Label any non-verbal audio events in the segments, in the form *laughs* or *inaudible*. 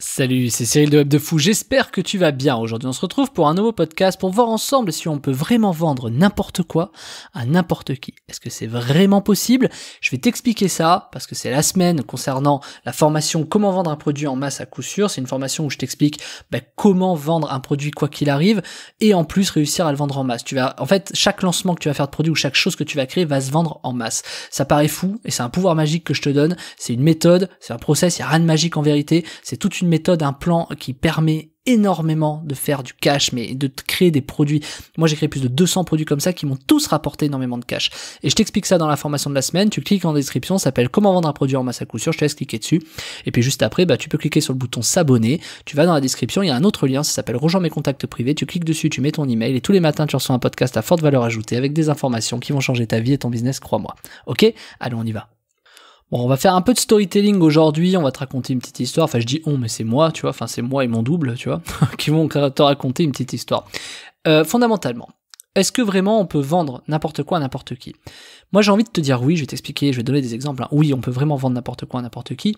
Salut, c'est Cyril de Web de Fou, j'espère que tu vas bien. Aujourd'hui on se retrouve pour un nouveau podcast pour voir ensemble si on peut vraiment vendre n'importe quoi à n'importe qui. Est-ce que c'est vraiment possible Je vais t'expliquer ça parce que c'est la semaine concernant la formation comment vendre un produit en masse à coup sûr. C'est une formation où je t'explique bah, comment vendre un produit quoi qu'il arrive et en plus réussir à le vendre en masse. Tu vas, en fait, chaque lancement que tu vas faire de produit ou chaque chose que tu vas créer va se vendre en masse. Ça paraît fou et c'est un pouvoir magique que je te donne. C'est une méthode, c'est un process, il n'y a rien de magique en vérité. C'est toute une méthode, un plan qui permet énormément de faire du cash, mais de créer des produits. Moi, j'ai créé plus de 200 produits comme ça qui m'ont tous rapporté énormément de cash. Et je t'explique ça dans la formation de la semaine. Tu cliques en description, ça s'appelle comment vendre un produit en masse à coup sûr. Je te laisse cliquer dessus. Et puis juste après, bah, tu peux cliquer sur le bouton s'abonner. Tu vas dans la description. Il y a un autre lien. Ça s'appelle rejoins mes contacts privés. Tu cliques dessus, tu mets ton email et tous les matins, tu reçois un podcast à forte valeur ajoutée avec des informations qui vont changer ta vie et ton business, crois-moi. Ok? Allez, on y va. Bon, on va faire un peu de storytelling aujourd'hui, on va te raconter une petite histoire. Enfin, je dis on, mais c'est moi, tu vois. Enfin, c'est moi et mon double, tu vois, *laughs* qui vont te raconter une petite histoire. Euh, fondamentalement, est-ce que vraiment on peut vendre n'importe quoi à n'importe qui Moi j'ai envie de te dire oui, je vais t'expliquer, je vais donner des exemples. Hein. Oui, on peut vraiment vendre n'importe quoi à n'importe qui.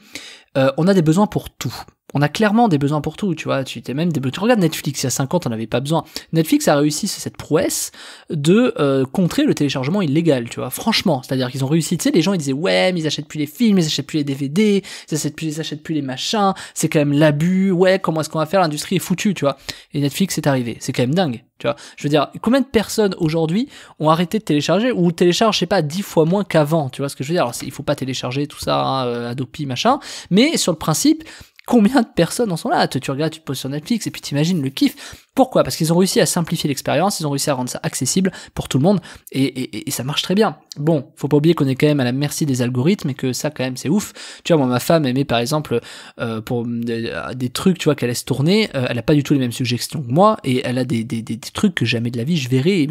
Euh, on a des besoins pour tout on a clairement des besoins pour tout, tu vois. Tu t'es même des tu regardes Netflix il y a 50, on n'avait pas besoin. Netflix a réussi cette prouesse de euh, contrer le téléchargement illégal, tu vois. Franchement, c'est-à-dire qu'ils ont réussi. Tu sais, les gens ils disaient ouais, mais ils achètent plus les films, ils achètent plus les DVD, ils achètent plus, ils achètent plus les machins. C'est quand même l'abus. Ouais, comment est-ce qu'on va faire L'industrie est foutue, tu vois. Et Netflix est arrivé. C'est quand même dingue, tu vois. Je veux dire, combien de personnes aujourd'hui ont arrêté de télécharger ou téléchargent, je sais pas, dix fois moins qu'avant, tu vois ce que je veux dire Alors, il faut pas télécharger tout ça, hein, euh, Adopi, machin. Mais sur le principe combien de personnes en sont là tu, regardes, tu te poses sur Netflix et puis t'imagines le kiff. Pourquoi Parce qu'ils ont réussi à simplifier l'expérience, ils ont réussi à rendre ça accessible pour tout le monde et, ça marche très bien. Bon, faut pas oublier qu'on est quand même à la merci des algorithmes et que ça quand même c'est ouf. Tu vois, moi ma femme aimait par exemple euh, pour euh, des, trucs, tu vois, qu'elle laisse tourner, euh, elle a pas du tout les mêmes suggestions que moi et elle a des, trucs que jamais de la vie je verrai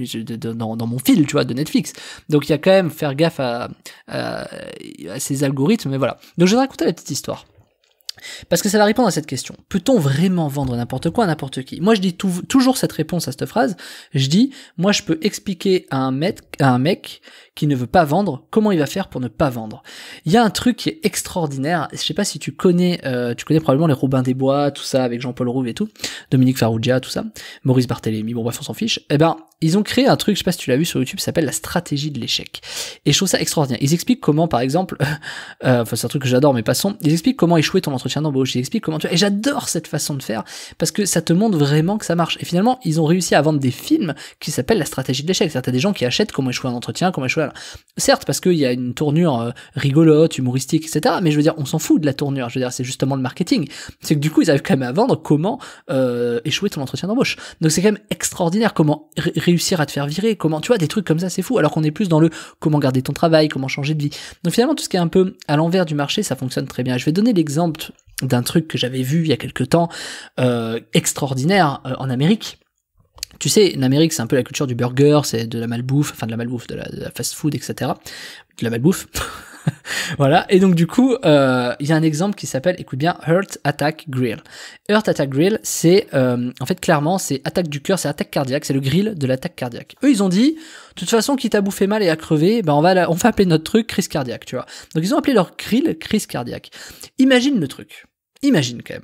dans, mon fil, tu vois, de Netflix. Donc il y a quand même faire gaffe à, ces algorithmes, mais voilà. Donc je vais raconter la petite histoire. Parce que ça va répondre à cette question. Peut-on vraiment vendre n'importe quoi à n'importe qui Moi, je dis toujours cette réponse à cette phrase. Je dis, moi, je peux expliquer à un, mec, qui ne veut pas vendre comment il va faire pour ne pas vendre. Il y a un truc qui est extraordinaire. Je sais pas si tu connais, euh, tu connais probablement les Robins des Bois, tout ça, avec Jean-Paul Rouve et tout, Dominique Farrugia, tout ça, Maurice Barthélémy. Bon, bref, on s'en fiche. Eh ben, ils ont créé un truc. Je sais pas si tu l'as vu sur YouTube. s'appelle la stratégie de l'échec. Et je trouve ça extraordinaire. Ils expliquent comment, par exemple, *laughs* euh, enfin, c'est un truc que j'adore, mais passons. Ils expliquent comment échouer ton entreprise entretien d'embauche, il explique comment tu Et j'adore cette façon de faire parce que ça te montre vraiment que ça marche. Et finalement, ils ont réussi à vendre des films qui s'appellent la stratégie de l'échec. C'est-à-dire, t'as des gens qui achètent comment échouer un entretien, comment échouer. Un... Certes, parce qu'il y a une tournure euh, rigolote, humoristique, etc. Mais je veux dire, on s'en fout de la tournure. Je veux dire, c'est justement le marketing. C'est que du coup, ils arrivent quand même à vendre comment euh, échouer ton entretien d'embauche. Donc c'est quand même extraordinaire comment réussir à te faire virer, comment tu vois des trucs comme ça, c'est fou. Alors qu'on est plus dans le comment garder ton travail, comment changer de vie. Donc finalement, tout ce qui est un peu à l'envers du marché, ça fonctionne très bien. Je vais donner l'exemple d'un truc que j'avais vu il y a quelque temps euh, extraordinaire euh, en Amérique. Tu sais, en Amérique, c'est un peu la culture du burger, c'est de la malbouffe, enfin de la malbouffe, de la, de la fast-food, etc. De la malbouffe. *laughs* *laughs* voilà. Et donc, du coup, euh, il y a un exemple qui s'appelle, écoute bien, Heart Attack Grill. Heart Attack Grill, c'est, euh, en fait, clairement, c'est attaque du cœur, c'est attaque cardiaque, c'est le grill de l'attaque cardiaque. Eux, ils ont dit, de toute façon, quitte à bouffer mal et à crever, ben, on va, on va appeler notre truc crise cardiaque, tu vois. Donc, ils ont appelé leur grill crise cardiaque. Imagine le truc. Imagine, quand même.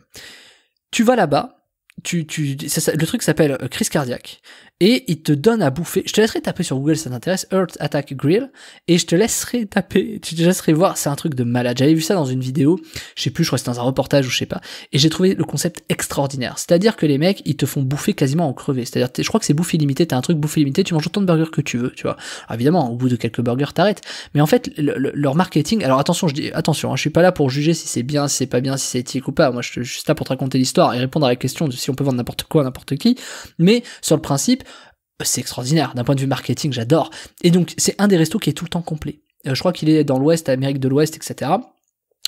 Tu vas là-bas, tu, tu, le truc s'appelle euh, crise cardiaque et il te donne à bouffer. Je te laisserai taper sur Google si ça t'intéresse, Earth Attack Grill, et je te laisserai taper, tu te laisserai voir, c'est un truc de malade. J'avais vu ça dans une vidéo, je sais plus, je crois que c'était dans un reportage ou je sais pas, et j'ai trouvé le concept extraordinaire. C'est-à-dire que les mecs, ils te font bouffer quasiment en crevé. C'est-à-dire, je crois que c'est bouffé limité, t'as un truc bouffé limité, tu manges autant de burgers que tu veux, tu vois. évidemment, au bout de quelques burgers, t'arrêtes. Mais en fait, leur marketing, alors attention, je dis, attention, hein, je suis pas là pour juger si c'est bien, si c'est pas bien, si c'est éthique ou pas. Moi, je suis juste là pour te raconter l'histoire et répondre à la question de on peut vendre n'importe quoi à n'importe qui. Mais sur le principe, c'est extraordinaire. D'un point de vue marketing, j'adore. Et donc, c'est un des restos qui est tout le temps complet. Euh, je crois qu'il est dans l'Ouest, Amérique de l'Ouest, etc.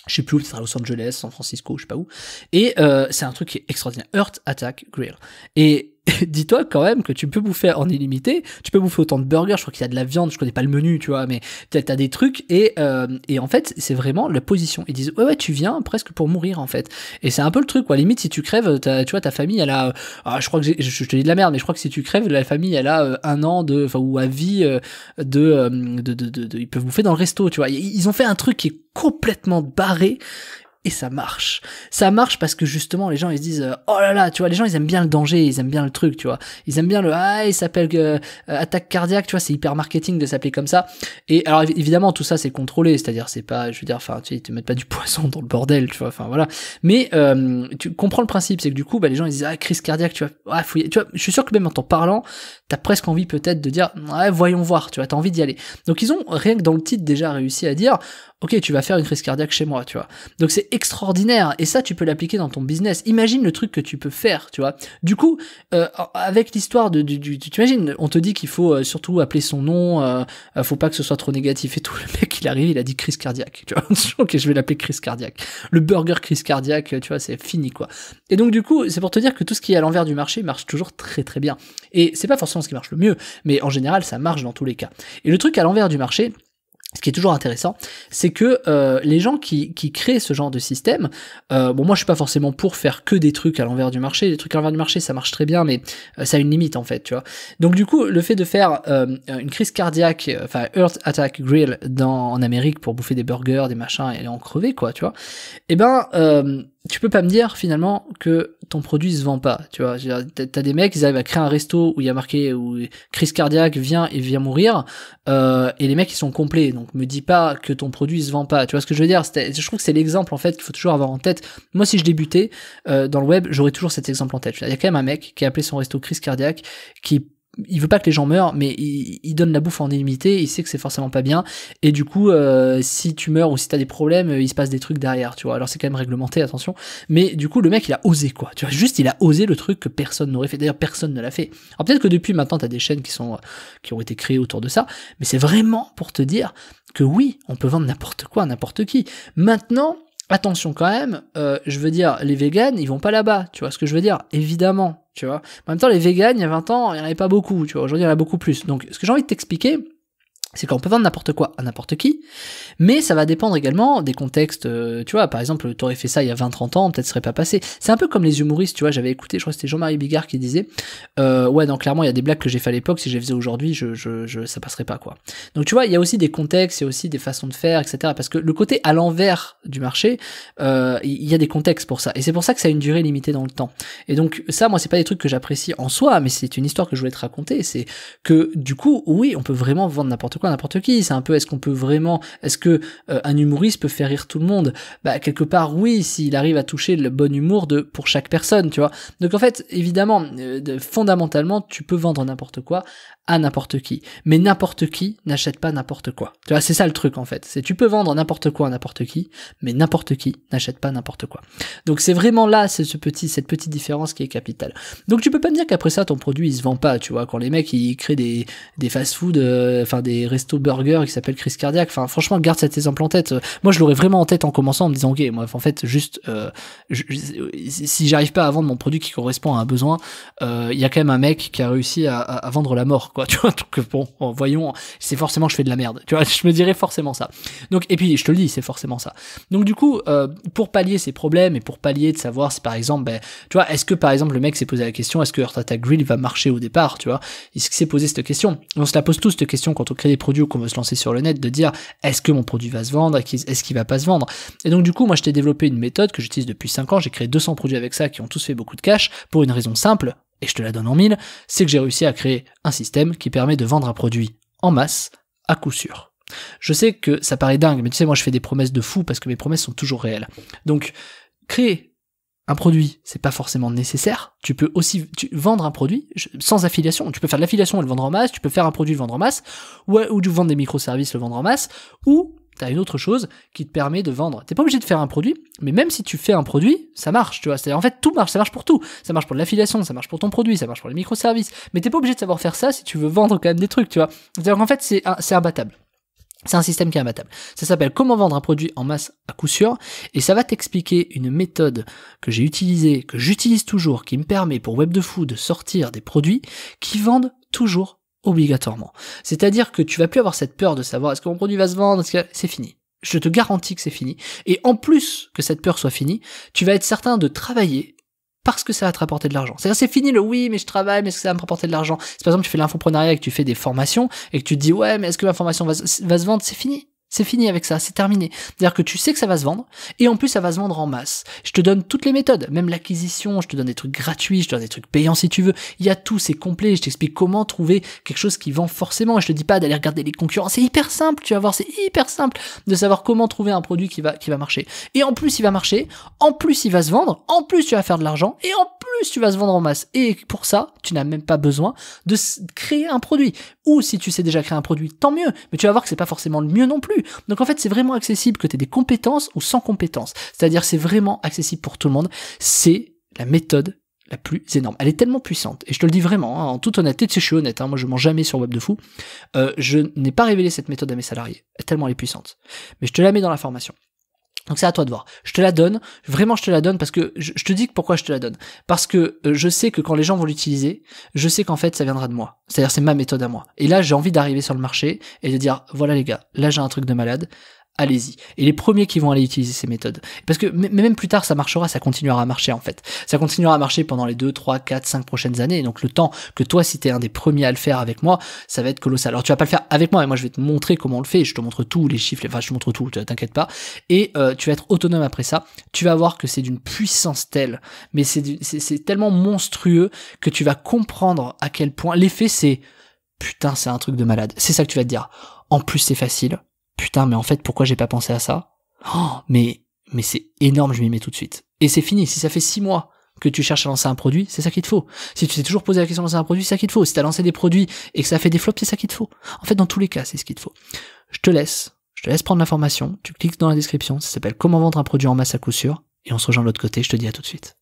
Je sais plus où, c'est à Los Angeles, San Francisco, je sais pas où. Et euh, c'est un truc qui est extraordinaire. Earth Attack Grill. Et *laughs* dis-toi quand même que tu peux bouffer en illimité, tu peux bouffer autant de burgers, je crois qu'il y a de la viande, je connais pas le menu, tu vois, mais t'as des trucs, et, euh, et en fait, c'est vraiment la position. Ils disent, ouais, ouais, tu viens presque pour mourir, en fait. Et c'est un peu le truc, quoi. Limite, si tu crèves, tu vois, ta famille, elle a, euh, ah, je crois que je te dis de la merde, mais je crois que si tu crèves, la famille, elle a euh, un an de, enfin, ou à vie de, de, de, de, de ils peuvent bouffer dans le resto, tu vois. Ils ont fait un truc qui est complètement barré et ça marche. Ça marche parce que justement les gens ils se disent euh, oh là là, tu vois, les gens ils aiment bien le danger, ils aiment bien le truc, tu vois. Ils aiment bien le ah, il s'appelle euh, euh, attaque cardiaque, tu vois, c'est hyper marketing de s'appeler comme ça. Et alors évidemment tout ça c'est contrôlé, c'est-à-dire c'est pas je veux dire enfin tu sais, ils te mettent pas du *laughs* poison dans le bordel, tu vois, enfin voilà. Mais tu comprends le principe, c'est que du coup bah, les gens ils disent ah crise cardiaque, tu vois, ah, faut tu vois, je suis sûr que même en t'en parlant, t'as presque envie peut-être de dire ouais, voyons voir, tu vois, t'as envie d'y aller. Donc ils ont rien que dans le titre déjà réussi à dire ok, tu vas faire une crise cardiaque chez moi, tu vois. Donc c'est extraordinaire, et ça, tu peux l'appliquer dans ton business. Imagine le truc que tu peux faire, tu vois. Du coup, euh, avec l'histoire de, du, tu imagines, on te dit qu'il faut euh, surtout appeler son nom, euh, euh, faut pas que ce soit trop négatif et tout. *laughs* Le mec, il arrive, il a dit crise cardiaque, tu vois. *laughs* ok, je vais l'appeler crise cardiaque. Le burger crise cardiaque, tu vois, c'est fini, quoi. Et donc du coup, c'est pour te dire que tout ce qui est à l'envers du marché marche toujours très très bien. Et c'est pas forcément ce qui marche le mieux, mais en général, ça marche dans tous les cas. Et le truc à l'envers du marché, ce qui est toujours intéressant, c'est que euh, les gens qui, créent ce genre de système, euh, bon moi je suis pas forcément pour faire que des trucs à l'envers du marché, des trucs à l'envers du marché ça marche très bien mais euh, ça a une limite en fait tu vois. Donc du coup le fait de faire une crise cardiaque, enfin Earth Attack Grill dans, en Amérique pour bouffer des burgers, des machins et aller en crever quoi tu vois, eh ben tu peux pas me dire finalement que ton produit se vend pas, tu vois. T'as des mecs, ils arrivent à créer un resto où il y a marqué où crise cardiaque, vient et vient mourir, euh, et les mecs ils sont complets. Donc me dis pas que ton produit se vend pas. Tu vois ce que je veux dire Je trouve que c'est l'exemple en fait qu'il faut toujours avoir en tête. Moi si je débutais euh, dans le web, j'aurais toujours cet exemple en tête. Il y a quand même un mec qui a appelé son resto crise cardiaque, qui il veut pas que les gens meurent, mais il, donne la bouffe en illimité, il sait que c'est forcément pas bien, et du coup, euh, si tu meurs ou si t'as des problèmes, euh, il se passe des trucs derrière, tu vois. Alors c'est quand même réglementé, attention, mais du coup, le mec, il a osé quoi, tu vois, juste il a osé le truc que personne n'aurait fait. D'ailleurs, personne ne l'a fait. Alors peut-être que depuis maintenant, t'as des chaînes qui sont euh, qui ont été créées autour de ça, mais c'est vraiment pour te dire que oui, on peut vendre n'importe quoi à n'importe qui. Maintenant, attention quand même, euh, je veux dire, les vegans, ils vont pas là-bas, tu vois ce que je veux dire Évidemment, tu vois. En même temps, les vegans, il y a 20 ans, il n'y en avait pas beaucoup, tu vois. Aujourd'hui, il y en a beaucoup plus. Donc, ce que j'ai envie de t'expliquer, c'est qu'on peut vendre n'importe quoi à n'importe qui, mais ça va dépendre également des contextes, euh, tu vois, par exemple, t'aurais fait ça il y a 20-30 ans, peut-être serait pas passé. C'est un peu comme les humoristes, tu vois, j'avais écouté, je crois que c'était Jean-Marie Bigard qui disait, euh, ouais, donc clairement, il y a des blagues que j'ai fait à l'époque, si je les faisais aujourd'hui, je, je, ça passerait pas, quoi. Donc tu vois, il y a aussi des contextes, il y a aussi des façons de faire, etc. Parce que le côté à l'envers du marché, euh, il y a des contextes pour ça. Et c'est pour ça que ça a une durée limitée dans le temps. Et donc ça, moi, c'est pas des trucs que j'apprécie en soi, mais c'est une histoire que je voulais te raconter, c'est que du coup, oui, on peut vraiment vendre n'importe quoi, n'importe qui. C'est un peu, est-ce qu'on peut vraiment, est-ce que euh, un humoriste peut faire rire tout le monde Bah quelque part oui, s'il arrive à toucher le bon humour de pour chaque personne, tu vois. Donc en fait, évidemment, euh, fondamentalement, tu peux vendre n'importe quoi à n'importe qui. Mais n'importe qui n'achète pas n'importe quoi. Tu vois, c'est ça le truc en fait. C'est tu peux vendre n'importe quoi à n'importe qui, mais n'importe qui n'achète pas n'importe quoi. Donc c'est vraiment là, c'est ce petit, cette petite différence qui est capitale. Donc tu peux pas me dire qu'après ça ton produit il se vend pas. Tu vois, quand les mecs ils créent des des fast-food, euh, enfin des restos burgers qui s'appellent crise cardiaque. Enfin franchement garde cet exemple en tête. Moi je l'aurais vraiment en tête en commençant en me disant ok moi en fait juste euh, si j'arrive pas à vendre mon produit qui correspond à un besoin, euh, il y a quand même un mec qui a réussi à, à vendre la mort quoi. *laughs* Tu vois, donc bon, voyons, c'est forcément je fais de la merde. Tu vois, *laughs* je me dirais forcément ça. Donc, et puis, je te le dis, c'est forcément ça. Donc, du coup, euh, pour pallier ces problèmes et pour pallier de savoir si par exemple, ben, tu vois, est-ce que par exemple le mec s'est posé la question, est-ce que Earth Attack Grill va marcher au départ, tu vois il s'est posé cette question On se la pose tous cette question quand on crée des produits ou qu'on veut se lancer sur le net, de dire est-ce que mon produit va se vendre, est-ce qu'il va pas se vendre Et donc, du coup, moi, je t'ai développé une méthode que j'utilise depuis 5 ans, j'ai créé 200 produits avec ça qui ont tous fait beaucoup de cash pour une raison simple, et je te la donne en mille, c'est que j'ai réussi à créer un système qui permet de vendre un produit en masse à coup sûr. Je sais que ça paraît dingue, mais tu sais, moi je fais des promesses de fou parce que mes promesses sont toujours réelles. Donc, créer un produit, c'est pas forcément nécessaire. Tu peux aussi vendre un produit sans affiliation. Tu peux faire de l'affiliation et le vendre en masse, tu peux faire un produit et le vendre en masse, ou, ou tu vendre des microservices, le vendre en masse, ou as une autre chose qui te permet de vendre. n'es pas obligé de faire un produit, mais même si tu fais un produit, ça marche, tu vois. C'est en fait tout marche, ça marche pour tout. Ça marche pour l'affiliation, ça marche pour ton produit, ça marche pour les microservices. Mais t'es pas obligé de savoir faire ça si tu veux vendre quand même des trucs, tu vois. C'est-à-dire qu'en fait, c'est imbattable. C'est un système qui est imbattable. Ça s'appelle Comment vendre un produit en masse à coup sûr et ça va t'expliquer une méthode que j'ai utilisée, que j'utilise toujours, qui me permet pour Web de fou de sortir des produits qui vendent toujours obligatoirement. C'est-à-dire que tu vas plus avoir cette peur de savoir est-ce que mon produit va se vendre, est que c'est fini. Je te garantis que c'est fini. Et en plus que cette peur soit finie, tu vas être certain de travailler parce que ça va te rapporter de l'argent. C'est-à-dire, c'est fini le oui, mais je travaille, mais est-ce que ça va me rapporter de l'argent? C'est par exemple tu fais l'infoprenariat et que tu fais des formations et que tu te dis ouais, mais est-ce que ma formation va se vendre? C'est fini. C'est fini avec ça, c'est terminé. C'est-à-dire que tu sais que ça va se vendre, et en plus ça va se vendre en masse. Je te donne toutes les méthodes, même l'acquisition, je te donne des trucs gratuits, je te donne des trucs payants si tu veux. Il y a tout, c'est complet, je t'explique comment trouver quelque chose qui vend forcément. Je te dis pas d'aller regarder les concurrents, c'est hyper simple, tu vas voir, c'est hyper simple de savoir comment trouver un produit qui va, qui va marcher. Et en plus il va marcher, en plus il va se vendre, en plus tu vas faire de l'argent, et en plus tu vas se vendre en masse. Et pour ça, tu n'as même pas besoin de créer un produit. Ou si tu sais déjà créer un produit, tant mieux, mais tu vas voir que c'est pas forcément le mieux non plus. Donc en fait, c'est vraiment accessible que tu aies des compétences ou sans compétences. C'est-à-dire c'est vraiment accessible pour tout le monde. C'est la méthode la plus énorme. Elle est tellement puissante, et je te le dis vraiment, hein, en toute honnêteté, tu sais, je suis honnête, hein, moi je mens jamais sur Web de Fou, euh, je n'ai pas révélé cette méthode à mes salariés, tellement elle est puissante. Mais je te la mets dans la formation. Donc c'est à toi de voir. Je te la donne, vraiment je te la donne parce que je, te dis pourquoi je te la donne. Parce que euh, je sais que quand les gens vont l'utiliser, je sais qu'en fait ça viendra de moi. C'est-à-dire c'est ma méthode à moi. Et là j'ai envie d'arriver sur le marché et de dire voilà les gars, là j'ai un truc de malade, allez-y. Et les premiers qui vont aller utiliser ces méthodes. Parce que mais même plus tard, ça marchera, ça continuera à marcher en fait. Ça continuera à marcher pendant les 2, 3, 4, 5 prochaines années. donc le temps que toi, si t'es un des premiers à le faire avec moi, ça va être colossal. Alors tu vas pas le faire avec moi, mais moi je vais te montrer comment on le fait. Je te montre tous les chiffres, enfin je te montre tout, t'inquiète pas. Et euh, tu vas être autonome après ça. Tu vas voir que c'est d'une puissance telle, mais c'est tellement monstrueux que tu vas comprendre à quel point l'effet c'est putain c'est un truc de malade. C'est ça que tu vas te dire. En plus c'est facile putain, mais en fait, pourquoi j'ai pas pensé à ça oh, Mais mais c'est énorme, je m'y mets tout de suite. Et c'est fini. Si ça fait six mois que tu cherches à lancer un produit, c'est ça qu'il te faut. Si tu t'es toujours posé la question de lancer un produit, c'est ça qu'il te faut. Si t'as lancé des produits et que ça fait des flops, c'est ça qu'il te faut. En fait, dans tous les cas, c'est ce qu'il te faut. Je te laisse. Je te laisse prendre l'information. Tu cliques dans la description. Ça s'appelle Comment vendre un produit en masse à coup sûr. Et on se rejoint de l'autre côté. Je te dis à tout de suite.